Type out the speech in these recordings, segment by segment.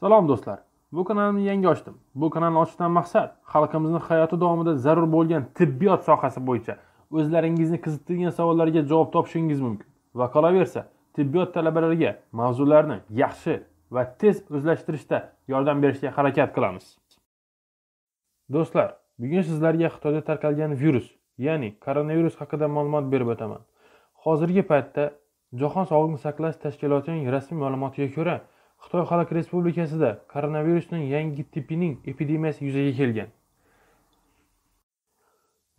salom do'stlar bu kanalimni yangi ochdim bu kanalni ochishdan maqsad xalqimizni hayoti davomida zarur bo'lgan tibbiyot sohasi bo'yicha o'zlaringizni qiziqtirgan savollarga javob topishingiz mumkin va qolaversa tibbiyot talabalariga mavzularni yaxshi va tez o'zlashtirishda yordam berishga harakat qilamiz do'stlar bugun sizlarga xitoyda tarqalgan virus ya'ni koronavirus haqida ma'lumot berib o'taman hozirgi paytda jahon sog'liqni saqlash tashkilotining rasmiy ma'lumotiga ko'ra xitoy xalq respublikasida koronavirusning yangi tipining epidemiyasi yuzaga kelgan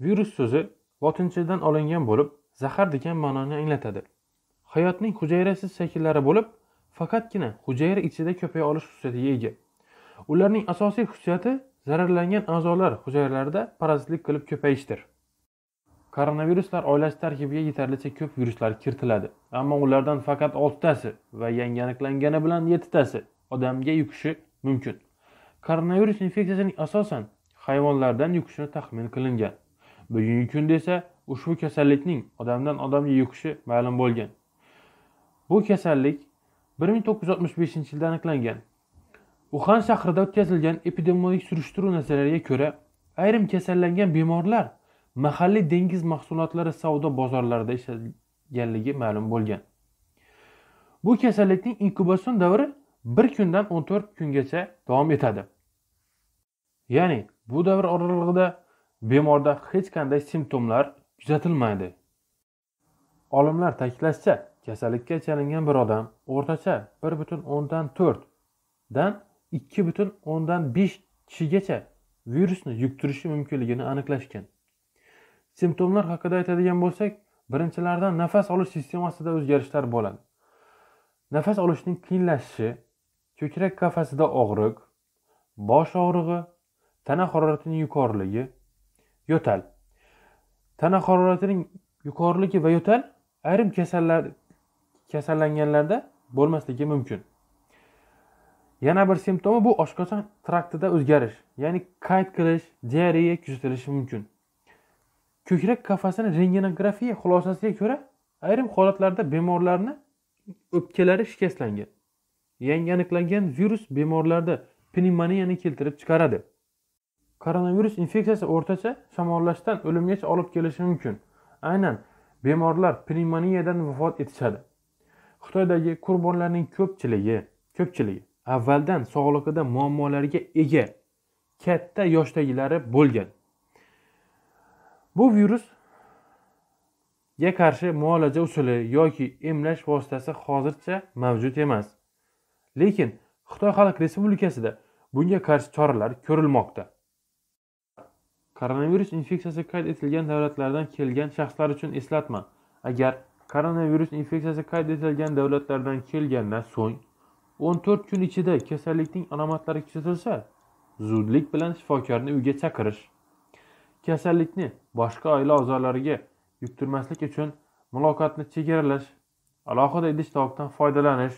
virus so'zi lotinchadan olingan bo'lib zahar degan ma'noni anglatadi hayotning hujayrasiz shakllari bo'lib faqatgina hujayra ichida ko'paya olish xususiyatiga ega ularning asosiy xususiyati zararlangan a'zolar hujayralarida parazitlik qilib ko'payishdir koronaviruslar oilasi tarkibiga yetarlicha ko'p viruslar kiritiladi ammo ulardan faqat oltitasi va yangi aniqlangani bilan yettitasi odamga yuqishi mumkin koronavirus infeksiyasining asosan hayvonlardan yuqishini taxmin qilingan bugungi kunda esa ushbu kasallikning odamdan odamga yuqishi ma'lum bo'lgan bu kasallik 1965 yilda aniqlangan uxan shahrida o'tkazilgan epidemiologik surishtiruv natijalariga ko'ra ayrim kasallangan bemorlar mahalliy dengiz mahsulotlari savdo bozorlarida ishlaganligi ma'lum bo'lgan bu kasallikning inkubatsion davri bir kundan o'n to'rt kungacha davom etadi ya'ni bu davr oralig'ida bemorda hech qanday simptomlar kuzatilmaydi olimlar ta'kidlashicha kasallikka chalingan bir odam o'rtacha bir butun o'ndan to'rtdan ikki butun o'ndan besh kishigacha virusni yuqtirishi mumkinligini aniqlashgan simptomlar haqida aytadigan bo'lsak birinchilardan nafas olish sistemasida o'zgarishlar bo'ladi nafas olishning qiyinlashishi ko'krak qafasida og'riq bosh og'rig'i tana haroratining yuqoriligi yo'tal tana haroratining yuqoriligi va yo'tal ayrim kasallar kasallanganlarda bo'lmasligi mumkin yana bir simptomi bu oshqozon traktida o'zgarish ya'ni qayt qilish diareya kuzatilishi mumkin ko'krak qafasini rentgenografiya xulosasiga ko'ra ayrim holatlarda bemorlarni o'pkalari shikastlangan yangi aniqlangan virus bemorlarda pnevmoniyani keltirib chiqaradi koronavirus infeksiyasi o'rtacha shamollashdan o'limgacha olib kelishi mumkin aynan bemorlar pnevmoniyadan vafot etishadi xitoydagi qurbonlarning ko'pchiligi ko'pchiligi avvaldan sog'lig'ida muammolarga ega katta yoshdagilari bo'lgan bu virusga qarshi muolaja usuli yoki emlash vositasi hozircha mavjud emas lekin xitoy xalq respublikasida bunga qarshi choralar ko'rilmoqda koronavirus infeksiyasi qayd etilgan davlatlardan kelgan shaxslar uchun eslatma agar koronavirus infeksiyasi qayd etilgan davlatlardan kelgandan so'ng 14 kun ichida kasallikning alomatlari kuzatilsa zudlik bilan shifokorni uyga chaqirish kasallikni boshqa oila a'zolariga yuqtirmaslik uchun muloqotni chegaralash alohida idish tovoqdan foydalanish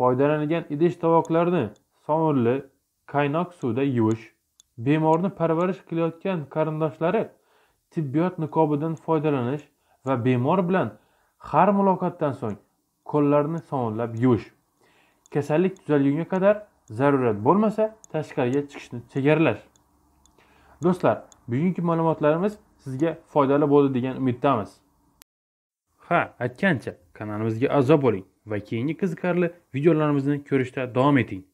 foydalanilgan idish tovoqlarni sovunli qaynoq suvda yuvish bemorni parvarish qilayotgan qarindoshlari tibbiyot niqobidan foydalanish va bemor bilan har muloqotdan so'ng qo'llarni sovunlab yuvish kasallik tuzalgunga qadar zarurat bo'lmasa tashqariga chiqishni chegaralash do'stlar bugungi ma'lumotlarimiz sizga foydali bo'ldi degan umiddamiz ha aytgancha kanalimizga a'zo bo'ling va keyingi qiziqarli videolarimizni ko'rishda davom eting